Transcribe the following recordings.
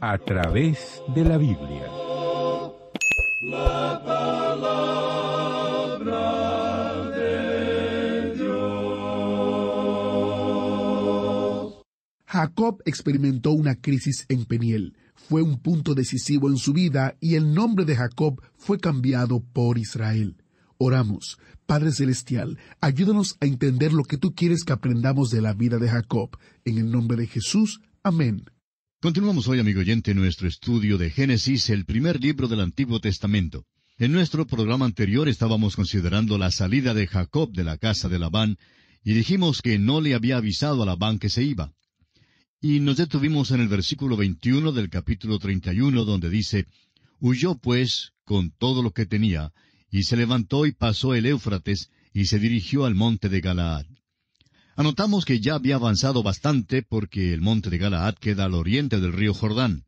a través de la Biblia. Jacob experimentó una crisis en Peniel. Fue un punto decisivo en su vida y el nombre de Jacob fue cambiado por Israel. Oramos, Padre Celestial, ayúdanos a entender lo que tú quieres que aprendamos de la vida de Jacob. En el nombre de Jesús, amén. Continuamos hoy, amigo oyente, nuestro estudio de Génesis, el primer libro del Antiguo Testamento. En nuestro programa anterior estábamos considerando la salida de Jacob de la casa de Labán y dijimos que no le había avisado a Labán que se iba. Y nos detuvimos en el versículo 21 del capítulo 31 donde dice, Huyó pues con todo lo que tenía, y se levantó y pasó el Éufrates, y se dirigió al monte de Galaad. Anotamos que ya había avanzado bastante porque el monte de Galaad queda al oriente del río Jordán.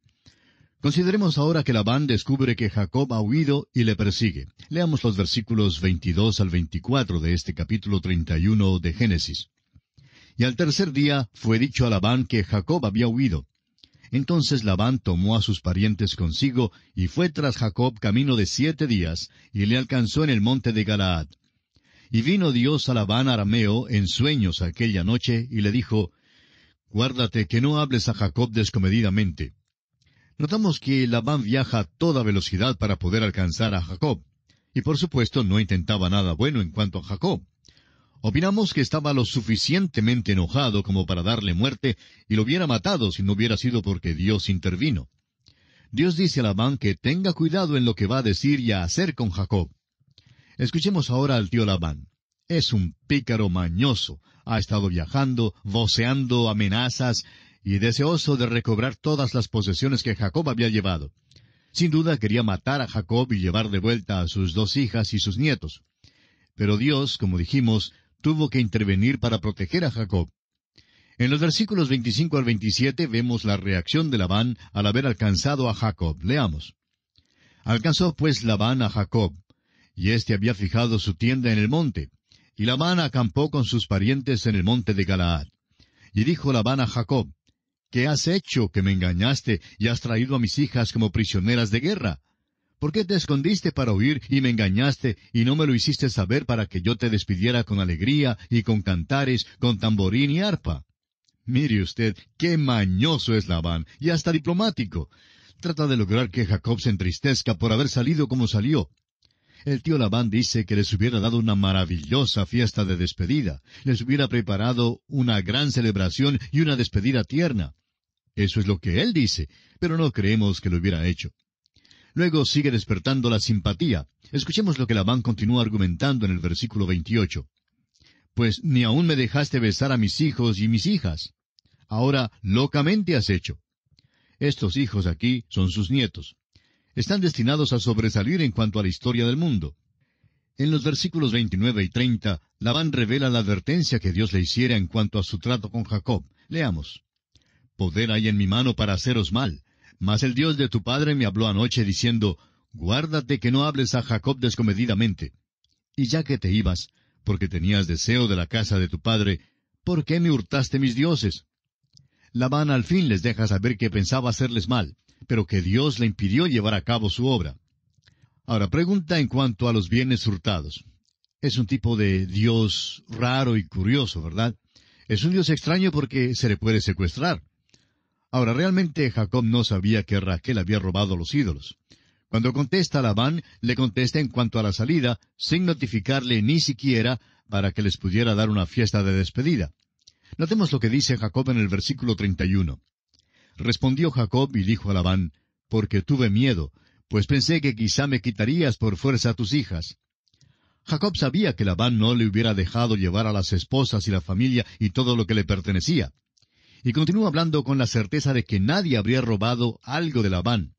Consideremos ahora que Labán descubre que Jacob ha huido y le persigue. Leamos los versículos 22 al 24 de este capítulo 31 de Génesis. Y al tercer día fue dicho a Labán que Jacob había huido. Entonces Labán tomó a sus parientes consigo y fue tras Jacob camino de siete días y le alcanzó en el monte de Galaad. Y vino Dios a Labán arameo en sueños aquella noche, y le dijo, Guárdate que no hables a Jacob descomedidamente. Notamos que Labán viaja a toda velocidad para poder alcanzar a Jacob. Y por supuesto no intentaba nada bueno en cuanto a Jacob. Opinamos que estaba lo suficientemente enojado como para darle muerte y lo hubiera matado si no hubiera sido porque Dios intervino. Dios dice a Labán que tenga cuidado en lo que va a decir y a hacer con Jacob. Escuchemos ahora al tío Labán. Es un pícaro mañoso. Ha estado viajando, voceando amenazas y deseoso de recobrar todas las posesiones que Jacob había llevado. Sin duda quería matar a Jacob y llevar de vuelta a sus dos hijas y sus nietos. Pero Dios, como dijimos, tuvo que intervenir para proteger a Jacob. En los versículos 25 al 27 vemos la reacción de Labán al haber alcanzado a Jacob. Leamos. Alcanzó pues Labán a Jacob, y éste había fijado su tienda en el monte. Y Labán acampó con sus parientes en el monte de Galaad. Y dijo Labán a Jacob, ¿Qué has hecho que me engañaste y has traído a mis hijas como prisioneras de guerra? ¿Por qué te escondiste para huir y me engañaste y no me lo hiciste saber para que yo te despidiera con alegría y con cantares, con tamborín y arpa? Mire usted, qué mañoso es Labán y hasta diplomático. Trata de lograr que Jacob se entristezca por haber salido como salió. El tío Labán dice que les hubiera dado una maravillosa fiesta de despedida, les hubiera preparado una gran celebración y una despedida tierna. Eso es lo que él dice, pero no creemos que lo hubiera hecho. Luego sigue despertando la simpatía. Escuchemos lo que Labán continúa argumentando en el versículo 28. Pues ni aún me dejaste besar a mis hijos y mis hijas. Ahora locamente has hecho. Estos hijos aquí son sus nietos están destinados a sobresalir en cuanto a la historia del mundo. En los versículos 29 y 30, Labán revela la advertencia que Dios le hiciera en cuanto a su trato con Jacob. Leamos. Poder hay en mi mano para haceros mal, mas el Dios de tu padre me habló anoche diciendo, Guárdate que no hables a Jacob descomedidamente. Y ya que te ibas, porque tenías deseo de la casa de tu padre, ¿por qué me hurtaste mis dioses? Labán al fin les deja saber que pensaba hacerles mal, pero que Dios le impidió llevar a cabo su obra. Ahora, pregunta en cuanto a los bienes hurtados. Es un tipo de Dios raro y curioso, ¿verdad? Es un Dios extraño porque se le puede secuestrar. Ahora, realmente Jacob no sabía que Raquel había robado los ídolos. Cuando contesta a Labán, le contesta en cuanto a la salida, sin notificarle ni siquiera para que les pudiera dar una fiesta de despedida. Notemos lo que dice Jacob en el versículo 31. Respondió Jacob y dijo a Labán, Porque tuve miedo, pues pensé que quizá me quitarías por fuerza a tus hijas. Jacob sabía que Labán no le hubiera dejado llevar a las esposas y la familia y todo lo que le pertenecía. Y continuó hablando con la certeza de que nadie habría robado algo de Labán.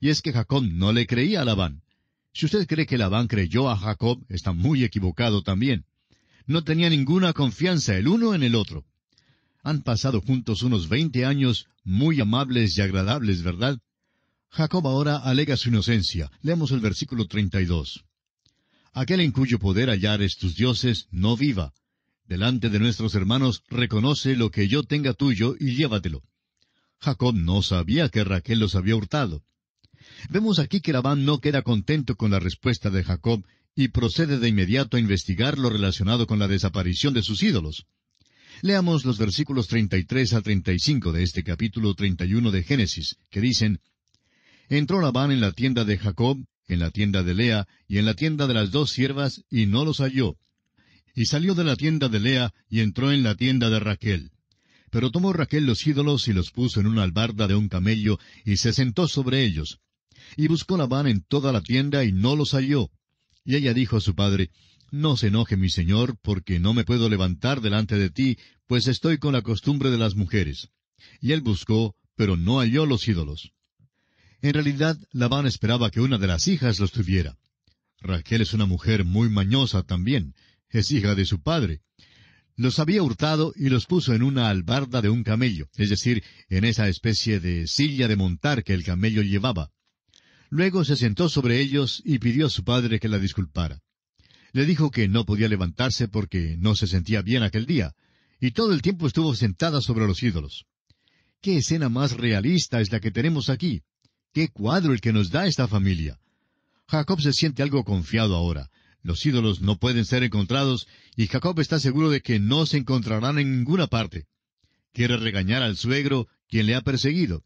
Y es que Jacob no le creía a Labán. Si usted cree que Labán creyó a Jacob, está muy equivocado también. No tenía ninguna confianza el uno en el otro. Han pasado juntos unos veinte años muy amables y agradables, ¿verdad? Jacob ahora alega su inocencia. Leemos el versículo treinta y dos. Aquel en cuyo poder hallares tus dioses, no viva. Delante de nuestros hermanos, reconoce lo que yo tenga tuyo y llévatelo. Jacob no sabía que Raquel los había hurtado. Vemos aquí que Labán no queda contento con la respuesta de Jacob y procede de inmediato a investigar lo relacionado con la desaparición de sus ídolos. Leamos los versículos 33 al 35 de este capítulo 31 de Génesis, que dicen, Entró Labán en la tienda de Jacob, en la tienda de Lea, y en la tienda de las dos siervas, y no los halló. Y salió de la tienda de Lea, y entró en la tienda de Raquel. Pero tomó Raquel los ídolos y los puso en una albarda de un camello, y se sentó sobre ellos. Y buscó Labán en toda la tienda, y no los halló. Y ella dijo a su padre, no se enoje, mi señor, porque no me puedo levantar delante de ti, pues estoy con la costumbre de las mujeres. Y él buscó, pero no halló los ídolos. En realidad, Labán esperaba que una de las hijas los tuviera. Raquel es una mujer muy mañosa también, es hija de su padre. Los había hurtado y los puso en una albarda de un camello, es decir, en esa especie de silla de montar que el camello llevaba. Luego se sentó sobre ellos y pidió a su padre que la disculpara. Le dijo que no podía levantarse porque no se sentía bien aquel día, y todo el tiempo estuvo sentada sobre los ídolos. ¿Qué escena más realista es la que tenemos aquí? ¿Qué cuadro el que nos da esta familia? Jacob se siente algo confiado ahora. Los ídolos no pueden ser encontrados y Jacob está seguro de que no se encontrarán en ninguna parte. Quiere regañar al suegro, quien le ha perseguido.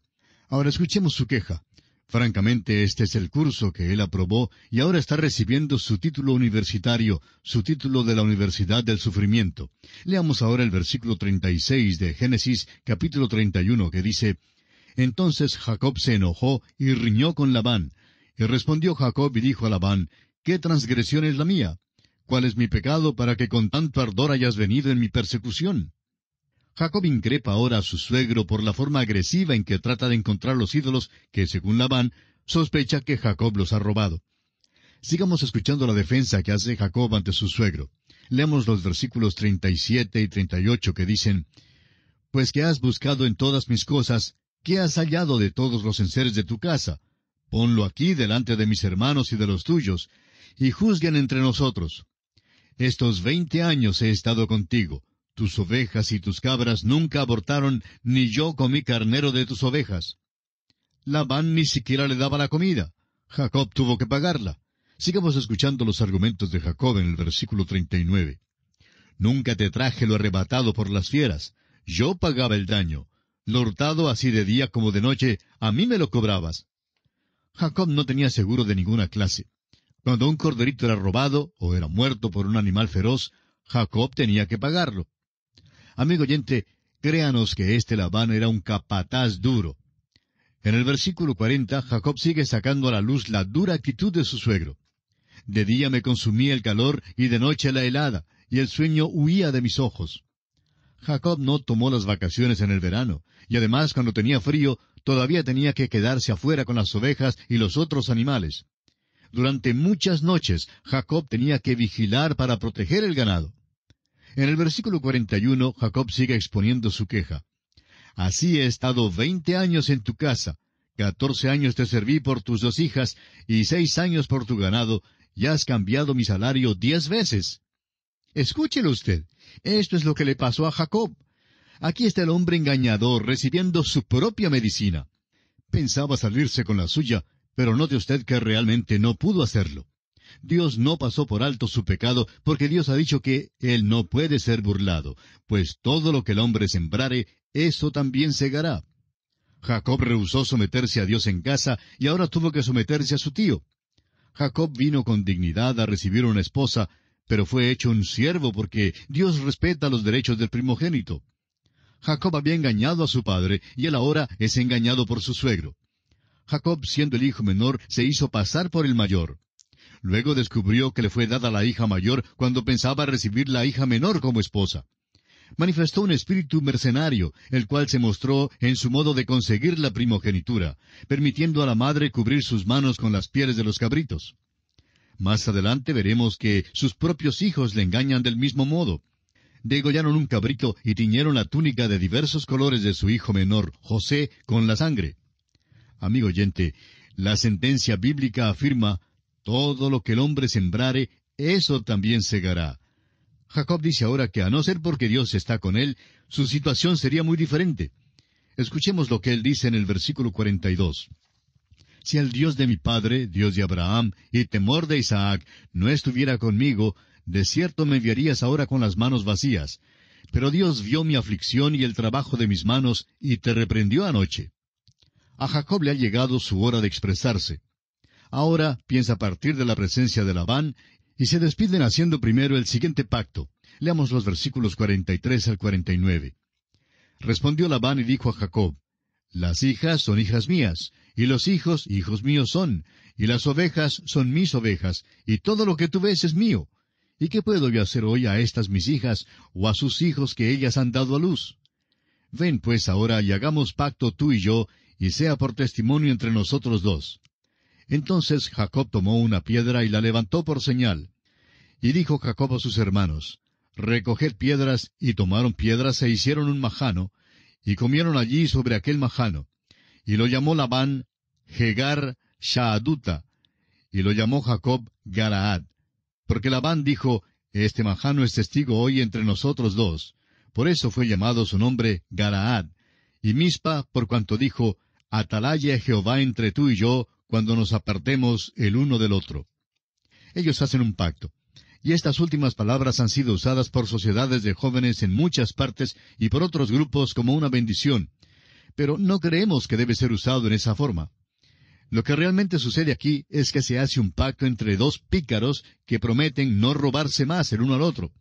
Ahora escuchemos su queja. Francamente, este es el curso que él aprobó y ahora está recibiendo su título universitario, su título de la Universidad del Sufrimiento. Leamos ahora el versículo seis de Génesis capítulo uno, que dice, Entonces Jacob se enojó y riñó con Labán. Y respondió Jacob y dijo a Labán, ¿qué transgresión es la mía? ¿Cuál es mi pecado para que con tanto ardor hayas venido en mi persecución? Jacob increpa ahora a su suegro por la forma agresiva en que trata de encontrar los ídolos que, según Labán, sospecha que Jacob los ha robado. Sigamos escuchando la defensa que hace Jacob ante su suegro. Leemos los versículos 37 y 38 que dicen, Pues que has buscado en todas mis cosas, ¿qué has hallado de todos los enseres de tu casa? Ponlo aquí delante de mis hermanos y de los tuyos, y juzguen entre nosotros. Estos veinte años he estado contigo, tus ovejas y tus cabras nunca abortaron, ni yo comí carnero de tus ovejas. Labán ni siquiera le daba la comida. Jacob tuvo que pagarla. Sigamos escuchando los argumentos de Jacob en el versículo 39. Nunca te traje lo arrebatado por las fieras. Yo pagaba el daño. Lo hurtado así de día como de noche, a mí me lo cobrabas. Jacob no tenía seguro de ninguna clase. Cuando un corderito era robado o era muerto por un animal feroz, Jacob tenía que pagarlo. Amigo oyente, créanos que este Labán era un capataz duro. En el versículo 40, Jacob sigue sacando a la luz la dura actitud de su suegro. De día me consumía el calor y de noche la helada, y el sueño huía de mis ojos. Jacob no tomó las vacaciones en el verano, y además cuando tenía frío, todavía tenía que quedarse afuera con las ovejas y los otros animales. Durante muchas noches, Jacob tenía que vigilar para proteger el ganado. En el versículo 41, Jacob sigue exponiendo su queja. Así he estado veinte años en tu casa, catorce años te serví por tus dos hijas y seis años por tu ganado, y has cambiado mi salario diez veces. Escúchelo usted. Esto es lo que le pasó a Jacob. Aquí está el hombre engañador recibiendo su propia medicina. Pensaba salirse con la suya, pero note usted que realmente no pudo hacerlo. Dios no pasó por alto su pecado, porque Dios ha dicho que Él no puede ser burlado, pues todo lo que el hombre sembrare, eso también segará. Jacob rehusó someterse a Dios en casa y ahora tuvo que someterse a su tío. Jacob vino con dignidad a recibir una esposa, pero fue hecho un siervo porque Dios respeta los derechos del primogénito. Jacob había engañado a su padre y él ahora es engañado por su suegro. Jacob, siendo el hijo menor, se hizo pasar por el mayor. Luego descubrió que le fue dada la hija mayor cuando pensaba recibir la hija menor como esposa. Manifestó un espíritu mercenario, el cual se mostró en su modo de conseguir la primogenitura, permitiendo a la madre cubrir sus manos con las pieles de los cabritos. Más adelante veremos que sus propios hijos le engañan del mismo modo. Degollaron un cabrito y tiñeron la túnica de diversos colores de su hijo menor, José, con la sangre. Amigo oyente, la sentencia bíblica afirma todo lo que el hombre sembrare, eso también segará. Jacob dice ahora que a no ser porque Dios está con él, su situación sería muy diferente. Escuchemos lo que él dice en el versículo 42. Si el Dios de mi padre, Dios de Abraham y temor de Isaac, no estuviera conmigo, de cierto me enviarías ahora con las manos vacías. Pero Dios vio mi aflicción y el trabajo de mis manos, y te reprendió anoche. A Jacob le ha llegado su hora de expresarse. Ahora piensa partir de la presencia de Labán y se despiden haciendo primero el siguiente pacto. Leamos los versículos 43 al 49. Respondió Labán y dijo a Jacob, Las hijas son hijas mías, y los hijos hijos míos son, y las ovejas son mis ovejas, y todo lo que tú ves es mío. ¿Y qué puedo yo hacer hoy a estas mis hijas, o a sus hijos que ellas han dado a luz? Ven pues ahora y hagamos pacto tú y yo, y sea por testimonio entre nosotros dos. Entonces Jacob tomó una piedra y la levantó por señal. Y dijo Jacob a sus hermanos, Recoged piedras, y tomaron piedras e hicieron un majano, y comieron allí sobre aquel majano. Y lo llamó Labán Jegar Shaaduta, y lo llamó Jacob Garaad. Porque Labán dijo, Este majano es testigo hoy entre nosotros dos. Por eso fue llamado su nombre Garaad. Y Mispa, por cuanto dijo, Atalaya Jehová entre tú y yo, cuando nos apartemos el uno del otro. Ellos hacen un pacto. Y estas últimas palabras han sido usadas por sociedades de jóvenes en muchas partes y por otros grupos como una bendición. Pero no creemos que debe ser usado en esa forma. Lo que realmente sucede aquí es que se hace un pacto entre dos pícaros que prometen no robarse más el uno al otro.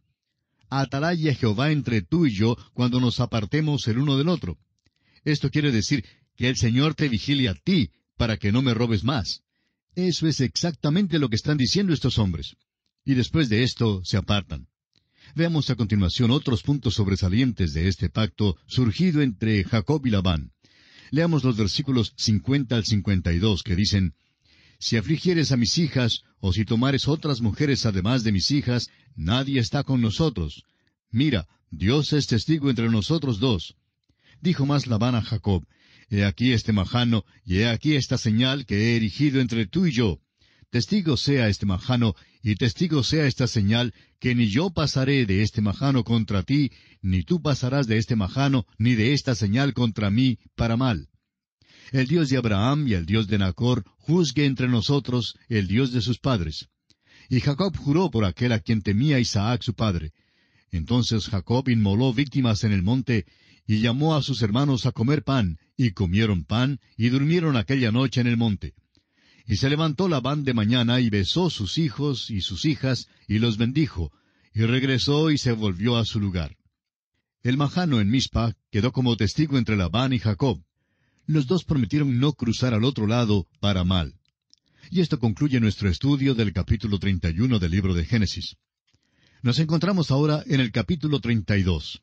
Atalaya Jehová entre tú y yo cuando nos apartemos el uno del otro. Esto quiere decir que el Señor te vigile a ti para que no me robes más. Eso es exactamente lo que están diciendo estos hombres. Y después de esto se apartan. Veamos a continuación otros puntos sobresalientes de este pacto surgido entre Jacob y Labán. Leamos los versículos 50 al 52 que dicen, Si afligieres a mis hijas, o si tomares otras mujeres además de mis hijas, nadie está con nosotros. Mira, Dios es testigo entre nosotros dos. Dijo más Labán a Jacob, He aquí este majano, y he aquí esta señal que he erigido entre tú y yo. Testigo sea este majano, y testigo sea esta señal, que ni yo pasaré de este majano contra ti, ni tú pasarás de este majano, ni de esta señal contra mí, para mal. El Dios de Abraham y el Dios de Nacor juzgue entre nosotros, el Dios de sus padres. Y Jacob juró por aquel a quien temía Isaac su padre. Entonces Jacob inmoló víctimas en el monte, y llamó a sus hermanos a comer pan, y comieron pan, y durmieron aquella noche en el monte. Y se levantó Labán de mañana, y besó sus hijos y sus hijas, y los bendijo, y regresó y se volvió a su lugar. El majano en mispa quedó como testigo entre Labán y Jacob. Los dos prometieron no cruzar al otro lado para mal. Y esto concluye nuestro estudio del capítulo 31 del libro de Génesis. Nos encontramos ahora en el capítulo 32.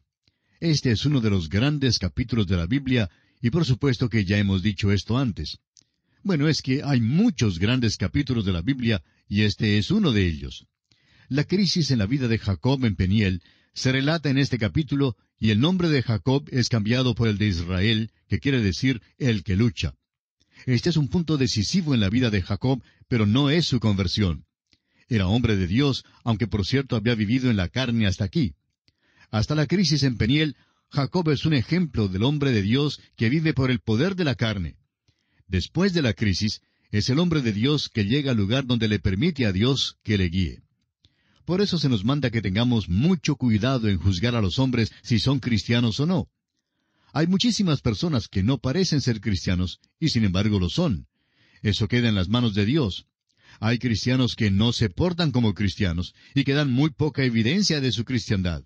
Este es uno de los grandes capítulos de la Biblia, y por supuesto que ya hemos dicho esto antes. Bueno, es que hay muchos grandes capítulos de la Biblia, y este es uno de ellos. La crisis en la vida de Jacob en Peniel se relata en este capítulo, y el nombre de Jacob es cambiado por el de Israel, que quiere decir el que lucha. Este es un punto decisivo en la vida de Jacob, pero no es su conversión. Era hombre de Dios, aunque por cierto había vivido en la carne hasta aquí. Hasta la crisis en Peniel, Jacob es un ejemplo del hombre de Dios que vive por el poder de la carne. Después de la crisis, es el hombre de Dios que llega al lugar donde le permite a Dios que le guíe. Por eso se nos manda que tengamos mucho cuidado en juzgar a los hombres si son cristianos o no. Hay muchísimas personas que no parecen ser cristianos y sin embargo lo son. Eso queda en las manos de Dios. Hay cristianos que no se portan como cristianos y que dan muy poca evidencia de su cristiandad.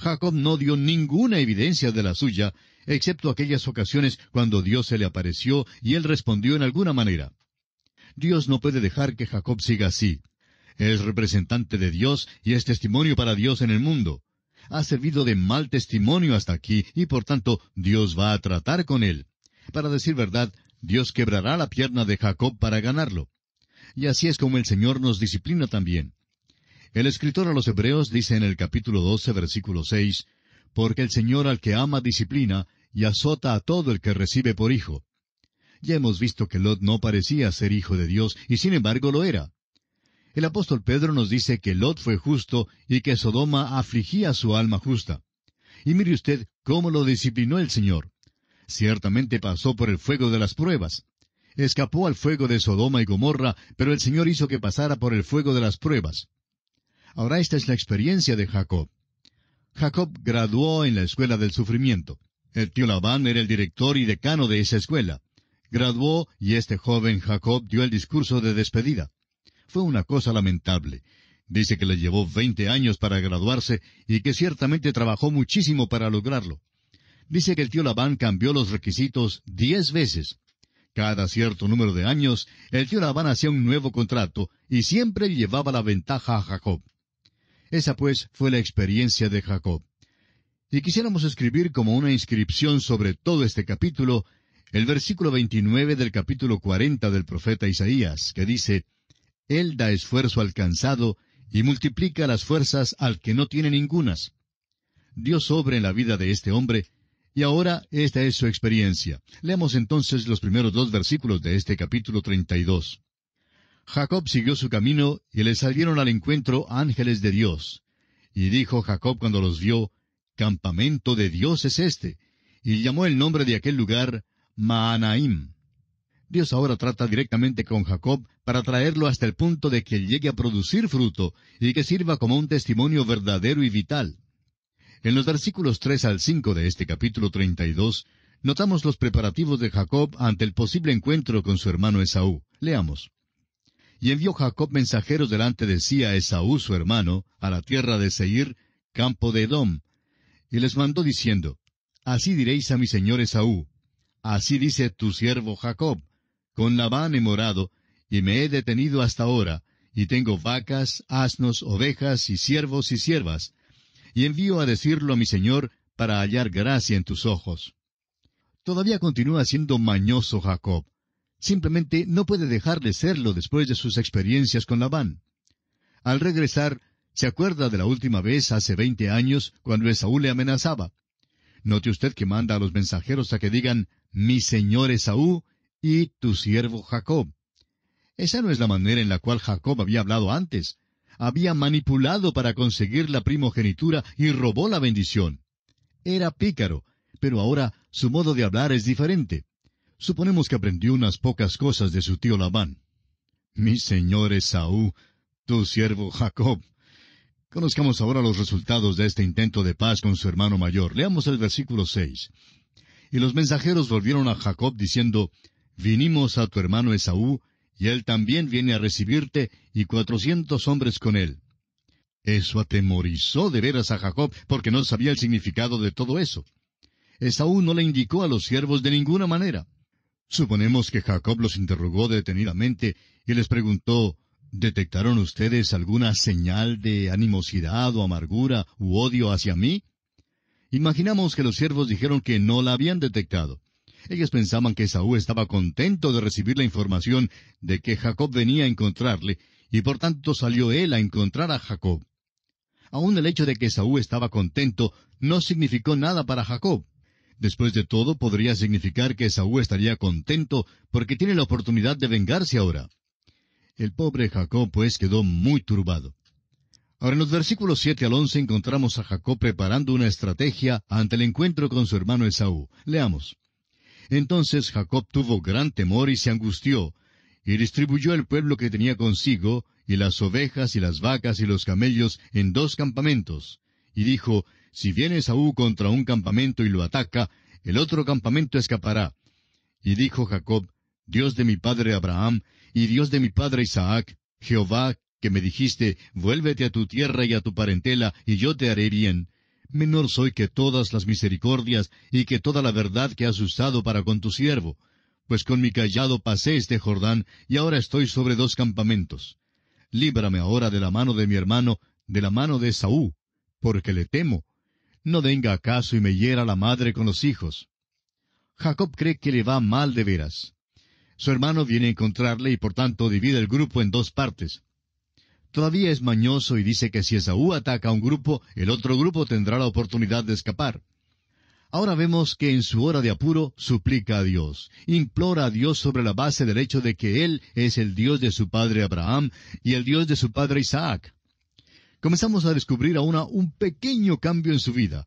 Jacob no dio ninguna evidencia de la suya, excepto aquellas ocasiones cuando Dios se le apareció y él respondió en alguna manera. Dios no puede dejar que Jacob siga así. Es representante de Dios y es testimonio para Dios en el mundo. Ha servido de mal testimonio hasta aquí y por tanto Dios va a tratar con él. Para decir verdad, Dios quebrará la pierna de Jacob para ganarlo. Y así es como el Señor nos disciplina también. El escritor a los Hebreos dice en el capítulo 12, versículo 6, Porque el Señor al que ama disciplina y azota a todo el que recibe por hijo. Ya hemos visto que Lot no parecía ser hijo de Dios, y sin embargo lo era. El apóstol Pedro nos dice que Lot fue justo y que Sodoma afligía su alma justa. Y mire usted cómo lo disciplinó el Señor. Ciertamente pasó por el fuego de las pruebas. Escapó al fuego de Sodoma y Gomorra, pero el Señor hizo que pasara por el fuego de las pruebas. Ahora esta es la experiencia de Jacob. Jacob graduó en la escuela del sufrimiento. El tío Labán era el director y decano de esa escuela. Graduó y este joven Jacob dio el discurso de despedida. Fue una cosa lamentable. Dice que le llevó veinte años para graduarse y que ciertamente trabajó muchísimo para lograrlo. Dice que el tío Labán cambió los requisitos diez veces. Cada cierto número de años, el tío Labán hacía un nuevo contrato y siempre llevaba la ventaja a Jacob. Esa pues fue la experiencia de Jacob. Y quisiéramos escribir como una inscripción sobre todo este capítulo, el versículo 29 del capítulo 40 del profeta Isaías, que dice, Él da esfuerzo al y multiplica las fuerzas al que no tiene ningunas. Dios obra en la vida de este hombre, y ahora esta es su experiencia. Leamos entonces los primeros dos versículos de este capítulo 32. Jacob siguió su camino y le salieron al encuentro ángeles de Dios. Y dijo Jacob cuando los vio, Campamento de Dios es este. Y llamó el nombre de aquel lugar Maanaim. Dios ahora trata directamente con Jacob para traerlo hasta el punto de que llegue a producir fruto y que sirva como un testimonio verdadero y vital. En los versículos 3 al 5 de este capítulo 32, notamos los preparativos de Jacob ante el posible encuentro con su hermano Esaú. Leamos. Y envió Jacob mensajeros delante de sí a Esaú su hermano, a la tierra de Seir, campo de Edom. Y les mandó diciendo, Así diréis a mi señor Esaú, Así dice tu siervo Jacob, con Labán he morado, y me he detenido hasta ahora, y tengo vacas, asnos, ovejas, y siervos y siervas, y envío a decirlo a mi señor, para hallar gracia en tus ojos. Todavía continúa siendo mañoso Jacob. Simplemente no puede dejar de serlo después de sus experiencias con Labán. Al regresar, se acuerda de la última vez hace veinte años cuando Esaú le amenazaba. Note usted que manda a los mensajeros a que digan mi señor Esaú y tu siervo Jacob. Esa no es la manera en la cual Jacob había hablado antes. Había manipulado para conseguir la primogenitura y robó la bendición. Era pícaro, pero ahora su modo de hablar es diferente. Suponemos que aprendió unas pocas cosas de su tío Labán. Mi señor Esaú, tu siervo Jacob. Conozcamos ahora los resultados de este intento de paz con su hermano mayor. Leamos el versículo seis. Y los mensajeros volvieron a Jacob diciendo, Vinimos a tu hermano Esaú, y él también viene a recibirte, y cuatrocientos hombres con él. Eso atemorizó de veras a Jacob, porque no sabía el significado de todo eso. Esaú no le indicó a los siervos de ninguna manera. Suponemos que Jacob los interrogó detenidamente y les preguntó, ¿detectaron ustedes alguna señal de animosidad o amargura u odio hacia mí? Imaginamos que los siervos dijeron que no la habían detectado. Ellos pensaban que Saúl estaba contento de recibir la información de que Jacob venía a encontrarle, y por tanto salió él a encontrar a Jacob. Aún el hecho de que Saúl estaba contento no significó nada para Jacob. Después de todo, podría significar que Esaú estaría contento porque tiene la oportunidad de vengarse ahora. El pobre Jacob, pues, quedó muy turbado. Ahora, en los versículos 7 al 11 encontramos a Jacob preparando una estrategia ante el encuentro con su hermano Esaú. Leamos. Entonces Jacob tuvo gran temor y se angustió, y distribuyó el pueblo que tenía consigo, y las ovejas y las vacas y los camellos en dos campamentos, y dijo, si viene Saúl contra un campamento y lo ataca, el otro campamento escapará. Y dijo Jacob, Dios de mi padre Abraham, y Dios de mi padre Isaac, Jehová, que me dijiste, vuélvete a tu tierra y a tu parentela, y yo te haré bien. Menor soy que todas las misericordias y que toda la verdad que has usado para con tu siervo, pues con mi callado pasé este Jordán, y ahora estoy sobre dos campamentos. Líbrame ahora de la mano de mi hermano, de la mano de Saúl, porque le temo, no venga acaso y me hiera la madre con los hijos. Jacob cree que le va mal de veras. Su hermano viene a encontrarle y por tanto divide el grupo en dos partes. Todavía es mañoso y dice que si Esaú ataca a un grupo, el otro grupo tendrá la oportunidad de escapar. Ahora vemos que en su hora de apuro suplica a Dios, implora a Dios sobre la base del hecho de que Él es el Dios de su padre Abraham y el Dios de su padre Isaac comenzamos a descubrir a una un pequeño cambio en su vida.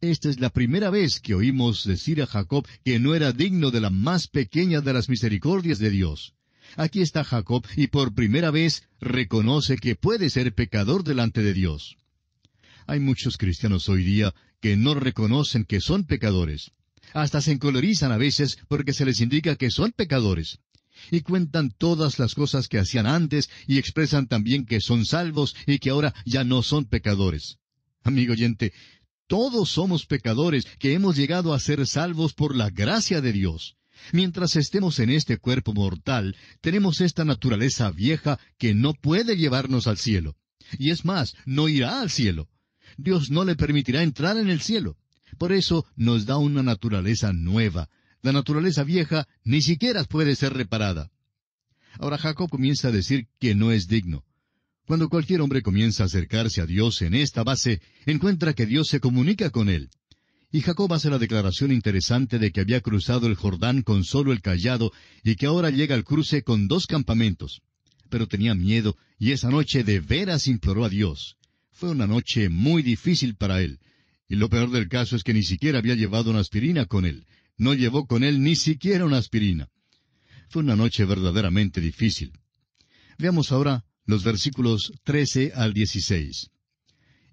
Esta es la primera vez que oímos decir a Jacob que no era digno de la más pequeña de las misericordias de Dios. Aquí está Jacob y por primera vez reconoce que puede ser pecador delante de Dios. Hay muchos cristianos hoy día que no reconocen que son pecadores. Hasta se encolorizan a veces porque se les indica que son pecadores y cuentan todas las cosas que hacían antes y expresan también que son salvos y que ahora ya no son pecadores. Amigo oyente, todos somos pecadores que hemos llegado a ser salvos por la gracia de Dios. Mientras estemos en este cuerpo mortal, tenemos esta naturaleza vieja que no puede llevarnos al cielo. Y es más, no irá al cielo. Dios no le permitirá entrar en el cielo. Por eso nos da una naturaleza nueva, la naturaleza vieja ni siquiera puede ser reparada. Ahora Jacob comienza a decir que no es digno. Cuando cualquier hombre comienza a acercarse a Dios en esta base, encuentra que Dios se comunica con él. Y Jacob hace la declaración interesante de que había cruzado el Jordán con solo el callado y que ahora llega al cruce con dos campamentos. Pero tenía miedo y esa noche de veras imploró a Dios. Fue una noche muy difícil para él. Y lo peor del caso es que ni siquiera había llevado una aspirina con él. No llevó con él ni siquiera una aspirina. Fue una noche verdaderamente difícil. Veamos ahora los versículos 13 al 16.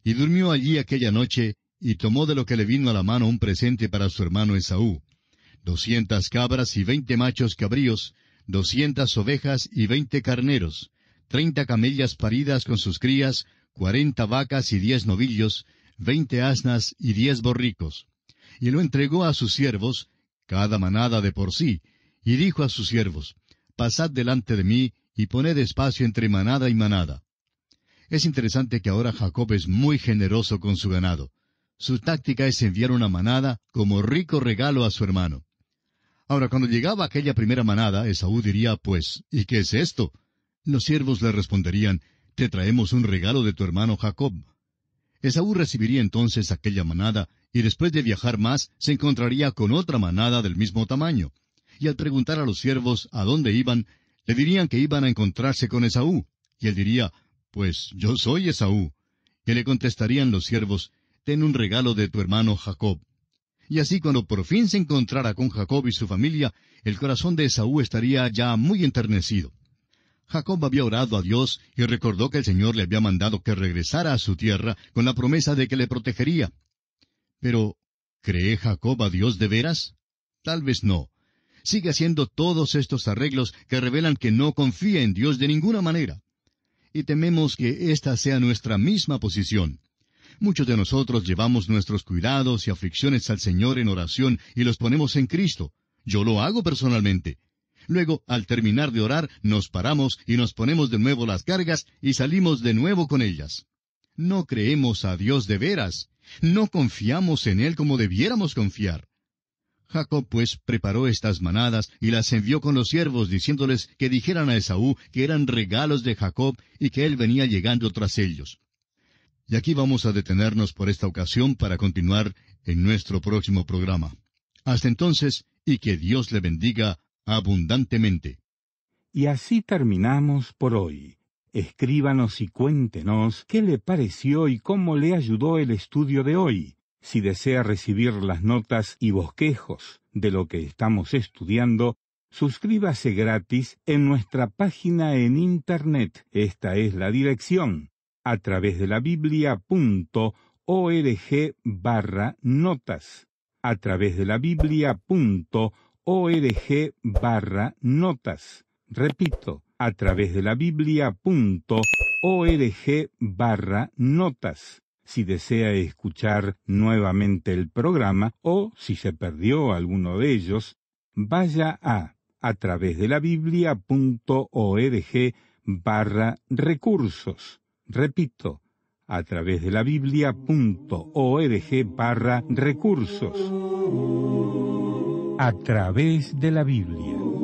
Y durmió allí aquella noche, y tomó de lo que le vino a la mano un presente para su hermano Esaú, doscientas cabras y veinte machos cabríos, doscientas ovejas y veinte carneros, treinta camellas paridas con sus crías, cuarenta vacas y diez novillos, veinte asnas y diez borricos. Y lo entregó a sus siervos, cada manada de por sí, y dijo a sus siervos, Pasad delante de mí y poned espacio entre manada y manada. Es interesante que ahora Jacob es muy generoso con su ganado. Su táctica es enviar una manada como rico regalo a su hermano. Ahora, cuando llegaba aquella primera manada, Esaú diría, pues, ¿y qué es esto? Los siervos le responderían, te traemos un regalo de tu hermano Jacob. Esaú recibiría entonces aquella manada y después de viajar más se encontraría con otra manada del mismo tamaño. Y al preguntar a los siervos a dónde iban, le dirían que iban a encontrarse con Esaú. Y él diría, Pues yo soy Esaú. Y le contestarían los siervos, Ten un regalo de tu hermano Jacob. Y así cuando por fin se encontrara con Jacob y su familia, el corazón de Esaú estaría ya muy enternecido. Jacob había orado a Dios y recordó que el Señor le había mandado que regresara a su tierra con la promesa de que le protegería, pero, ¿cree Jacob a Dios de veras? Tal vez no. Sigue haciendo todos estos arreglos que revelan que no confía en Dios de ninguna manera. Y tememos que esta sea nuestra misma posición. Muchos de nosotros llevamos nuestros cuidados y aflicciones al Señor en oración y los ponemos en Cristo. Yo lo hago personalmente. Luego, al terminar de orar, nos paramos y nos ponemos de nuevo las cargas y salimos de nuevo con ellas. No creemos a Dios de veras. No confiamos en Él como debiéramos confiar. Jacob pues preparó estas manadas y las envió con los siervos, diciéndoles que dijeran a Esaú que eran regalos de Jacob y que él venía llegando tras ellos. Y aquí vamos a detenernos por esta ocasión para continuar en nuestro próximo programa. Hasta entonces, y que Dios le bendiga abundantemente. Y así terminamos por hoy. Escríbanos y cuéntenos qué le pareció y cómo le ayudó el estudio de hoy. Si desea recibir las notas y bosquejos de lo que estamos estudiando, suscríbase gratis en nuestra página en Internet. Esta es la dirección a través de la biblia.org barra notas. A través de la biblia.org barra notas. Repito, a través de la biblia.org barra notas si desea escuchar nuevamente el programa o si se perdió alguno de ellos, vaya a a través de la biblia.org barra recursos. Repito, a través de la biblia.org barra recursos. A través de la Biblia.